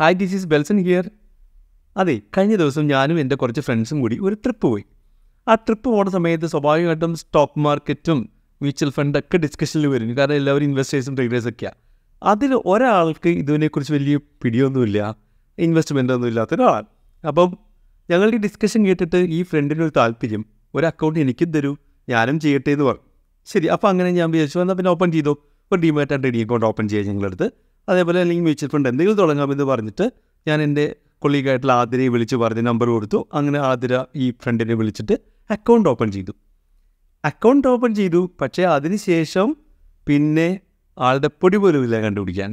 Hi this is Belson here അതെ കഴിഞ്ഞ ദിവസം ഞാനും എൻ്റെ കുറച്ച് ഫ്രണ്ട്സും കൂടി ഒരു ട്രിപ്പ് പോയി ആ ട്രിപ്പ് പോണ സമയത്ത് സ്വാഭാവികമായിട്ടും സ്റ്റോക്ക് മാർക്കറ്റും മ്യൂച്വൽ ഫണ്ടൊക്കെ ഡിസ്കഷനിൽ വരും കാരണം എല്ലാവരും ഇൻവെസ്റ്റേഴ്സും ട്രേഡേഴ്സൊക്കെയാണ് അതിൽ ഒരാൾക്ക് ഇതിനെക്കുറിച്ച് വലിയ പിടിയൊന്നുമില്ല ഇൻവെസ്റ്റ്മെൻ്റ് ഒന്നും ഇല്ലാത്ത ഒരാളാണ് അപ്പം ഈ ഡിസ്കഷൻ കേട്ടിട്ട് ഈ ഫ്രണ്ടിനൊരു താല്പര്യം ഒരു അക്കൗണ്ട് എനിക്കും തരൂ ഞാനും ചെയ്യട്ടെ എന്ന് പറഞ്ഞു ശരി അപ്പോൾ അങ്ങനെ ഞാൻ വിചാരിച്ചു എന്നാൽ പിന്നെ ഓപ്പൺ ചെയ്തു ഒരു demat and D account open ചെയ്യാൻ ഞങ്ങളെടുത്ത് അതേപോലെ അല്ലെങ്കിൽ മ്യൂച്വൽ ഫണ്ട് എന്തെങ്കിലും തുടങ്ങാമെന്ന് പറഞ്ഞിട്ട് ഞാൻ എൻ്റെ കൊളീഗായിട്ടുള്ള ആതിരയെ വിളിച്ച് പറഞ്ഞ് നമ്പർ കൊടുത്തു അങ്ങനെ ആതിര ഈ ഫ്രണ്ടിനെ വിളിച്ചിട്ട് അക്കൗണ്ട് ഓപ്പൺ ചെയ്തു അക്കൗണ്ട് ഓപ്പൺ ചെയ്തു പക്ഷേ അതിനുശേഷം പിന്നെ ആളുടെ പൊടി പോലും ഇല്ല കണ്ടുപിടിക്കാൻ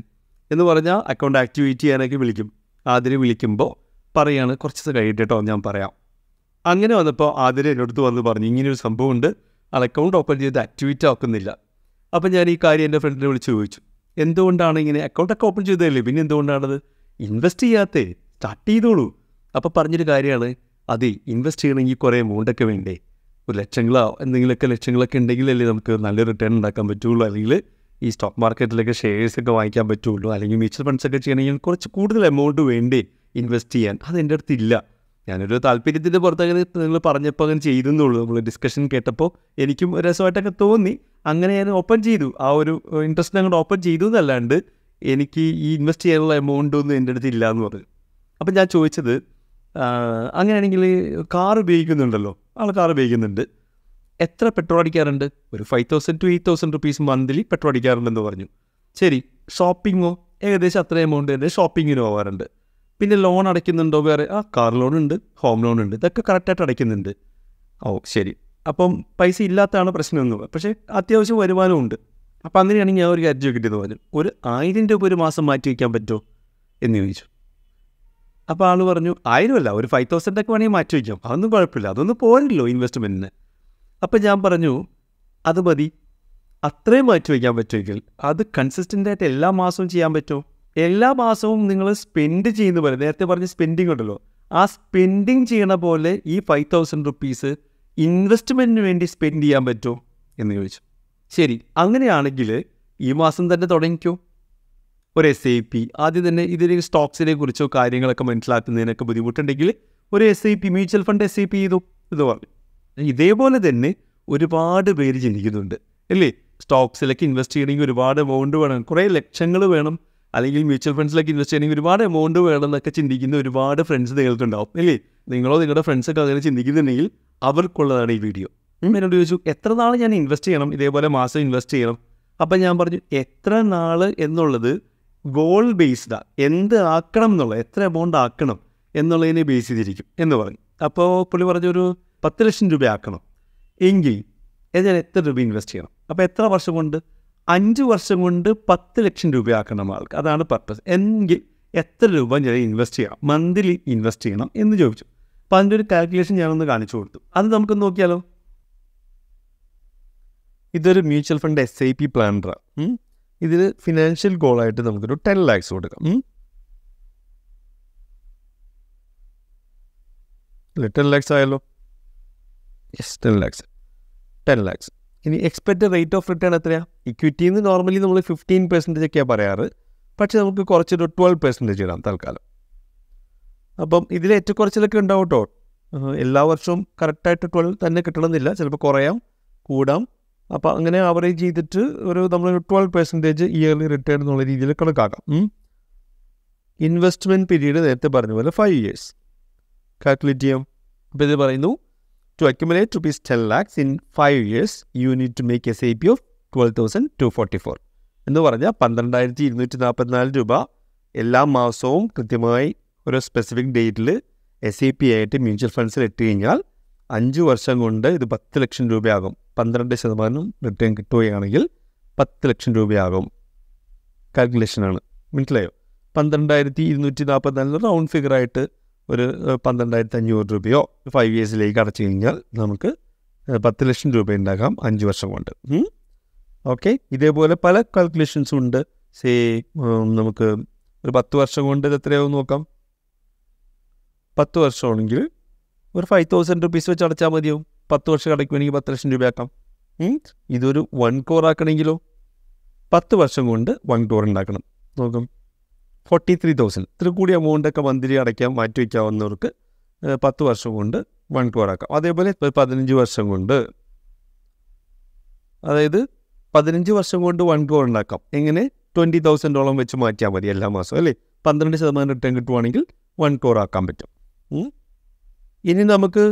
എന്ന് പറഞ്ഞാൽ അക്കൗണ്ട് ആക്ടിവേറ്റ് ചെയ്യാനൊക്കെ വിളിക്കും ആതിര വിളിക്കുമ്പോൾ പറയാണ് കുറച്ച് കഴിയട്ടെ കേട്ടോ ഞാൻ പറയാം അങ്ങനെ വന്നപ്പോൾ ആതിര എൻ്റെ അടുത്ത് വന്ന് പറഞ്ഞു ഇങ്ങനെയൊരു സംഭവമുണ്ട് ആൾ അക്കൗണ്ട് ഓപ്പൺ ചെയ്ത് ആക്ടിവേറ്റ് ആക്കുന്നില്ല അപ്പം ഞാൻ ഈ കാര്യം എൻ്റെ ഫ്രണ്ടിനെ വിളിച്ച് ചോദിച്ചു എന്തുകൊണ്ടാണ് ഇങ്ങനെ അക്കൗണ്ടൊക്കെ ഓപ്പൺ ചെയ്തതല്ലേ പിന്നെ എന്തുകൊണ്ടാണത് ഇൻവെസ്റ്റ് ചെയ്യാത്തേ സ്റ്റാർട്ട് ചെയ്തോളൂ അപ്പോൾ പറഞ്ഞൊരു കാര്യമാണ് അത് ഇൻവെസ്റ്റ് ചെയ്യണമെങ്കിൽ കുറേ എമൗണ്ടൊക്കെ വേണ്ടേ ഒരു ലക്ഷങ്ങളോ എന്തെങ്കിലുമൊക്കെ ലക്ഷങ്ങളൊക്കെ ഉണ്ടെങ്കിലല്ലേ നമുക്ക് നല്ല റിട്ടേൺ ഉണ്ടാക്കാൻ പറ്റുള്ളൂ അല്ലെങ്കിൽ ഈ സ്റ്റോക്ക് മാർക്കറ്റിലൊക്കെ ഷെയർസൊക്കെ വാങ്ങിക്കാൻ പറ്റുള്ളൂ അല്ലെങ്കിൽ മ്യൂച്വൽ ഫണ്ട്സൊക്കെ ചെയ്യണമെങ്കിൽ കുറച്ച് കൂടുതൽ എമൗണ്ട് വേണ്ടേ ഇൻവെസ്റ്റ് ചെയ്യാൻ അത് എൻ്റെ അടുത്തില്ല ഞാനൊരു താല്പര്യത്തിൻ്റെ പുറത്തങ്ങനെ നിങ്ങൾ പറഞ്ഞപ്പോൾ അങ്ങനെ ചെയ്തെന്നുള്ളൂ നമ്മൾ ഡിസ്കഷൻ കേട്ടപ്പോൾ എനിക്കും രസമായിട്ടൊക്കെ തോന്നി അങ്ങനെ ഞാൻ ഓപ്പൺ ചെയ്തു ആ ഒരു ഇൻട്രസ്റ്റ് അങ്ങോട്ട് ഓപ്പൺ ചെയ്തു എന്നല്ലാണ്ട് എനിക്ക് ഈ ഇൻവെസ്റ്റ് ചെയ്യാനുള്ള എമൗണ്ട് ഒന്നും എൻ്റെ അടുത്ത് ഇല്ല എന്ന് പറഞ്ഞു അപ്പം ഞാൻ ചോദിച്ചത് അങ്ങനെയാണെങ്കിൽ കാർ ഉപയോഗിക്കുന്നുണ്ടല്ലോ ആൾ കാർ ഉപയോഗിക്കുന്നുണ്ട് എത്ര പെട്രോൾ അടിക്കാറുണ്ട് ഒരു five thousand to eight thousand rupees monthly petrol അടിക്കാറുണ്ടെന്ന് പറഞ്ഞു ശരി ഷോപ്പിങ്ങോ ഏകദേശം അത്ര എമൗണ്ട് തന്നെ ഷോപ്പിങ്ങിന് പോകാറുണ്ട് പിന്നെ ലോൺ അടയ്ക്കുന്നുണ്ടോ വേറെ ആ കാർ ലോൺ ഉണ്ട് ഹോം ലോൺ ഉണ്ട് ഇതൊക്കെ കറക്റ്റായിട്ട് അടയ്ക്കുന്നുണ്ട് ഓ ശരി അപ്പം പൈസ ഇല്ലാത്തതാണ് പ്രശ്നം എന്ന് പക്ഷേ അത്യാവശ്യം ഉണ്ട് അപ്പം അങ്ങനെയാണെങ്കിൽ ഞാൻ ഒരു കാര്യം ചോദിക്കേണ്ടത് പറഞ്ഞു ഒരു ആയിരം രൂപ ഒരു മാസം മാറ്റി വയ്ക്കാൻ പറ്റുമോ എന്ന് ചോദിച്ചു അപ്പോൾ ആൾ പറഞ്ഞു ആയിരമല്ല ഒരു ഫൈവ് തൗസൻഡ് ഒക്കെ വേണമെങ്കിൽ മാറ്റി വയ്ക്കാം അതൊന്നും കുഴപ്പമില്ല അതൊന്നും പോരല്ലോ ഇൻവെസ്റ്റ്മെൻറ്റിന് അപ്പം ഞാൻ പറഞ്ഞു അത് മതി അത്രയും മാറ്റി വയ്ക്കാൻ പറ്റുമെങ്കിൽ അത് കൺസിസ്റ്റൻ്റ് ആയിട്ട് എല്ലാ മാസവും ചെയ്യാൻ പറ്റുമോ എല്ലാ മാസവും നിങ്ങൾ സ്പെൻഡ് ചെയ്യുന്ന പോലെ നേരത്തെ പറഞ്ഞ സ്പെൻഡിങ് ഉണ്ടല്ലോ ആ സ്പെൻഡിങ് ചെയ്യണ പോലെ ഈ ഫൈവ് തൗസൻഡ് റുപ്പീസ് ഇൻവെസ്റ്റ്മെൻറ്റിന് വേണ്ടി സ്പെൻഡ് ചെയ്യാൻ പറ്റുമോ എന്ന് ചോദിച്ചു ശരി അങ്ങനെയാണെങ്കിൽ ഈ മാസം തന്നെ തുടങ്ങിക്കോ ഒരു എസ് ഐ പി ആദ്യം തന്നെ ഇതിൽ സ്റ്റോക്സിനെ കുറിച്ചോ കാര്യങ്ങളൊക്കെ മനസ്സിലാക്കുന്നതിനൊക്കെ ബുദ്ധിമുട്ടുണ്ടെങ്കിൽ ഒരു S I P mutual fund S I P ചെയ്തു എന്ന് പറഞ്ഞു ഇതേപോലെ തന്നെ ഒരുപാട് പേര് ജനിക്കുന്നുണ്ട് അല്ലേ സ്റ്റോക്സിലൊക്കെ ഇൻവെസ്റ്റ് ചെയ്യണമെങ്കിൽ ഒരുപാട് എമൗണ്ട് വേണം കുറേ ലക്ഷങ്ങൾ വേണം അല്ലെങ്കിൽ മ്യൂച്വൽ ഫണ്ട്സിലേക്ക് ഇൻവെസ്റ്റ് ചെയ്യണമെങ്കിൽ ഒരുപാട് എമൗണ്ട് വേണം എന്നൊക്കെ ചിന്തിക്കുന്ന ഒരുപാട് ഫ്രണ്ട്സ് നിങ്ങൾക്കുണ്ടാവും അല്ലേ നിങ്ങളോ നിങ്ങളുടെ ഫ്രണ്ട്സൊക്കെ അങ്ങനെ ചിന്തിക്കുന്നുണ്ടെങ്കിൽ അവർക്കുള്ളതാണ് ഈ വീഡിയോ എന്നോട് ചോദിച്ചു എത്ര നാൾ ഞാൻ ഇൻവെസ്റ്റ് ചെയ്യണം ഇതേപോലെ മാസം ഇൻവെസ്റ്റ് ചെയ്യണം അപ്പം ഞാൻ പറഞ്ഞു എത്ര നാൾ എന്നുള്ളത് ഗോൾ ബേസ്ഡാണ് എന്ത് ആക്കണം എന്നുള്ളത് എത്ര എമൗണ്ട് ആക്കണം എന്നുള്ളതിനെ ബേസ് ചെയ്തിരിക്കും എന്ന് പറഞ്ഞു അപ്പോൾ പുള്ളി പറഞ്ഞൊരു പത്ത് ലക്ഷം രൂപ ആക്കണം എങ്കിൽ ഞാൻ എത്ര രൂപ ഇൻവെസ്റ്റ് ചെയ്യണം അപ്പോൾ എത്ര വർഷം കൊണ്ട് അഞ്ച് വർഷം കൊണ്ട് പത്ത് ലക്ഷം രൂപയാക്കണം ആൾക്ക് അതാണ് പർപ്പസ് എങ്കിൽ എത്ര രൂപ ഞാൻ ഇൻവെസ്റ്റ് ചെയ്യണം മന്ത്ലി ഇൻവെസ്റ്റ് ചെയ്യണം എന്ന് ചോദിച്ചു അപ്പോൾ അതിൻ്റെ ഒരു കാൽക്കുലേഷൻ ഞാനൊന്ന് കാണിച്ചു കൊടുത്തു അത് നമുക്ക് നോക്കിയാലോ ഇതൊരു mutual fund S I P പ്ലാനറാണ് ഇതിൽ ഫിനാൻഷ്യൽ ഗോളായിട്ട് നമുക്കൊരു ടെൻ ലാക്സ് കൊടുക്കാം ടെൻ ലാക്സ് ആയല്ലോ yes ten lakhs ten lakhs ഇനി എക്സ്പെക്റ്റഡ് റേറ്റ് ഓഫ് റിട്ടേൺ എത്രയാണ് ഇക്വിറ്റിയിൽ എന്ന് നോർമലി നമ്മൾ ഫിഫ്റ്റീൻ പെർസെൻറ്റേജ് ഒക്കെയാണ് പറയാറ് പക്ഷേ നമുക്ക് കുറച്ചൊരു ട്വൽവ് പെർസെൻറ്റേജ് ഇടാം തൽക്കാലം അപ്പം ഇതിൽ ഏറ്റക്കുറച്ചിലൊക്കെ ഉണ്ടാവും കേട്ടോ എല്ലാ വർഷവും കറക്റ്റായിട്ട് ട്വൽവ് തന്നെ കിട്ടണമെന്നില്ല ചിലപ്പോൾ കുറയാം കൂടാം അപ്പോൾ അങ്ങനെ ആവറേജ് ചെയ്തിട്ട് ഒരു നമ്മളൊരു ട്വൽവ് പെർസെൻറ്റേജ് ഇയർലി റിട്ടേൺ എന്നുള്ള രീതിയിൽ കണക്കാക്കാം ഇൻവെസ്റ്റ്മെൻറ്റ് പീരീഡ് നേരത്തെ പറഞ്ഞ പോലെ ഫൈവ് ഇയേഴ്സ് കാൽക്കുലേറ്റ് ചെയ്യാം അപ്പോൾ ഇത് പറയുന്നു to accumulate rupees 10 lakhs in 5 years, you need to make SAP of 12,244. എന്ന് പറഞ്ഞാൽ പന്ത്രണ്ടായിരത്തി ഇരുന്നൂറ്റി നാൽപ്പത്തിനാല് രൂപ എല്ലാ മാസവും കൃത്യമായി ഒരു സ്പെസിഫിക് ഡേറ്റിൽ എസ് ഐ പി ആയിട്ട് മ്യൂച്വൽ ഫണ്ട്സിൽ ഇട്ട് കഴിഞ്ഞാൽ അഞ്ച് വർഷം കൊണ്ട് ഇത് പത്ത് ലക്ഷം രൂപയാകും പന്ത്രണ്ട് ശതമാനം റിട്ടേൺ കിട്ടുകയാണെങ്കിൽ പത്ത് ലക്ഷം രൂപയാകും കാൽക്കുലേഷനാണ് മനസ്സിലായോ പന്ത്രണ്ടായിരത്തി ഇരുന്നൂറ്റി നാൽപ്പത്തിനാലിന് റൗണ്ട് ഫിഗറായിട്ട് ഒരു പന്ത്രണ്ടായിരത്തി അഞ്ഞൂറ് രൂപയോ ഫൈവ് ഇയേഴ്സിലേക്ക് അടച്ചു കഴിഞ്ഞാൽ നമുക്ക് പത്ത് ലക്ഷം രൂപ ഉണ്ടാകാം അഞ്ച് വർഷം കൊണ്ട് ഓക്കെ ഇതേപോലെ പല കാൽക്കുലേഷൻസ് ഉണ്ട് സേ നമുക്ക് ഒരു പത്ത് വർഷം കൊണ്ട് എത്രയാവും നോക്കാം പത്ത് വർഷമാണെങ്കിൽ ഒരു ഫൈവ് തൗസൻഡ് റുപ്പീസ് വെച്ച് അടച്ചാൽ മതിയാവും പത്ത് വർഷം അടയ്ക്കുവാണെങ്കിൽ പത്ത് ലക്ഷം രൂപയാക്കാം ഇതൊരു വൺ കോർ ആക്കണമെങ്കിലോ പത്ത് വർഷം കൊണ്ട് വൺ കോർ ഉണ്ടാക്കണം നോക്കാം ഫോർട്ടി ത്രീ തൗസൻഡ് ഇത്ര കൂടിയ എമൗണ്ടൊക്കെ മന്ത്ലി അടയ്ക്കാൻ മാറ്റി വയ്ക്കാവുന്നവർക്ക് പത്ത് വർഷം കൊണ്ട് വൺ ടു ആക്കാം അതേപോലെ പതിനഞ്ച് വർഷം കൊണ്ട് അതായത് പതിനഞ്ച് വർഷം കൊണ്ട് വൺ ടു ഉണ്ടാക്കാം എങ്ങനെ ട്വൻറ്റി തൗസൻഡോളം വെച്ച് മാറ്റിയാൽ മതി എല്ലാ മാസവും അല്ലേ പന്ത്രണ്ട് ശതമാനം റിട്ടേൺ കിട്ടുവാണെങ്കിൽ വൺ ടു ആക്കാൻ പറ്റും ഇനി നമുക്ക്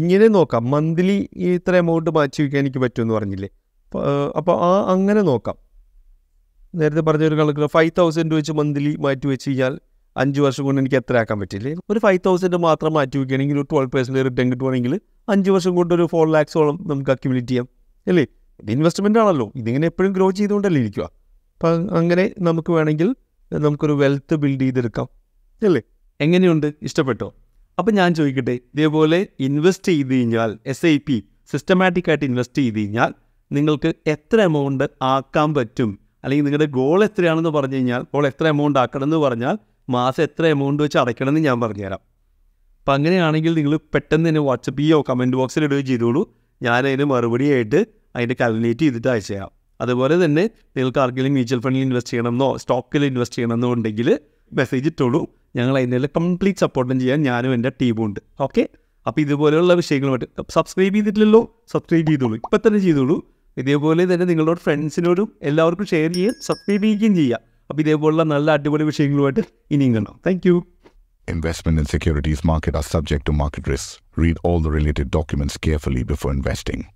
ഇങ്ങനെ നോക്കാം മന്ത്ലി ഇത്ര എമൗണ്ട് മാറ്റി വയ്ക്കാൻ എനിക്ക് പറ്റുമെന്ന് പറഞ്ഞില്ലേ അപ്പോൾ ആ അങ്ങനെ നോക്കാം നേരത്തെ പറഞ്ഞ ഒരു കണക്കിൽ ഫൈവ് തൗസൻഡ് വെച്ച് മന്ത്ലി മാറ്റി വെച്ച് കഴിഞ്ഞാൽ അഞ്ച് വർഷം കൊണ്ട് എനിക്ക് എത്ര ആക്കാൻ പറ്റില്ലേ ഒരു ഫൈവ് തൗസൻഡ് മാത്രം മാറ്റി വയ്ക്കുകയാണെങ്കിൽ ഒരു ട്വൽവ് പെർസെൻറ്റ് റിട്ടേൺ കിട്ടുവാണെങ്കിൽ അഞ്ച് വർഷം കൊണ്ട് ഒരു ഫോർ ലാക്സോളം നമുക്ക് അക്യുമുലേറ്റ് ചെയ്യാം അല്ലേ ഇത് ഇൻവെസ്റ്റ്മെൻ്റ് ആണല്ലോ ഇതിങ്ങനെ എപ്പോഴും ഗ്രോ ചെയ്തുകൊണ്ടല്ലേ ഇരിക്കുക അപ്പം അങ്ങനെ നമുക്ക് വേണമെങ്കിൽ നമുക്കൊരു വെൽത്ത് ബിൽഡ് ചെയ്തെടുക്കാം അല്ലേ എങ്ങനെയുണ്ട് ഇഷ്ടപ്പെട്ടോ അപ്പം ഞാൻ ചോദിക്കട്ടെ ഇതേപോലെ ഇൻവെസ്റ്റ് ചെയ്ത് കഴിഞ്ഞാൽ എസ് ഐ പി സിസ്റ്റമാറ്റിക്കായിട്ട് ഇൻവെസ്റ്റ് ചെയ്ത് കഴിഞ്ഞാൽ നിങ്ങൾക്ക് എത്ര എമൗണ്ട് ആക്കാൻ പറ്റും അല്ലെങ്കിൽ നിങ്ങളുടെ ഗോൾ എത്രയാണെന്ന് പറഞ്ഞു കഴിഞ്ഞാൽ ഗോൾ എത്ര എമൗണ്ട് ആക്കണം എന്ന് പറഞ്ഞാൽ മാസം എത്ര എമൗണ്ട് വെച്ച് അടയ്ക്കണമെന്ന് ഞാൻ പറഞ്ഞുതരാം അപ്പം അങ്ങനെയാണെങ്കിൽ നിങ്ങൾ പെട്ടെന്ന് തന്നെ ചെയ്യോ കമൻറ്റ് ബോക്സിൽ ഇടുകയും ചെയ്തോളൂ ഞാൻ അതിന് മറുപടി ആയിട്ട് അതിൻ്റെ കാൽക്കുലേറ്റ് ചെയ്തിട്ട് അയച്ചു തരാം അതുപോലെ തന്നെ നിങ്ങൾക്ക് ആർക്കെങ്കിലും മ്യൂച്വൽ ഫണ്ടിൽ ഇൻവെസ്റ്റ് ചെയ്യണമെന്നോ സ്റ്റോക്കിൽ ഇൻവെസ്റ്റ് ചെയ്യണമെന്നോ ഉണ്ടെങ്കിൽ മെസ്സേജ് ഇട്ടോളൂ ഞങ്ങൾ അതിൻ്റെ കംപ്ലീറ്റ് സപ്പോർട്ടും ചെയ്യാൻ ഞാനും എൻ്റെ ടീമും ഉണ്ട് ഓക്കെ അപ്പോൾ ഇതുപോലെയുള്ള വിഷയങ്ങളുമായിട്ട് സബ്സ്ക്രൈബ് ചെയ്തിട്ടില്ലല്ലോ സബ്സ്ക്രൈബ് ചെയ്തോളൂ ഇപ്പം തന്നെ ചെയ്തോളൂ ഇതേപോലെ തന്നെ നിങ്ങളോട് ഫ്രണ്ട്സിനോടും എല്ലാവർക്കും ഷെയർ ചെയ്യുകയും സബ്സ്ക്രൈബ് ചെയ്യുകയും ചെയ്യുക അപ്പോൾ ഇതേപോലുള്ള നല്ല അടിപൊളി വിഷയങ്ങളുമായിട്ട് ഇനിയും കാണാം thank you investment in securities market are subject to market risk read all the related documents carefully before investing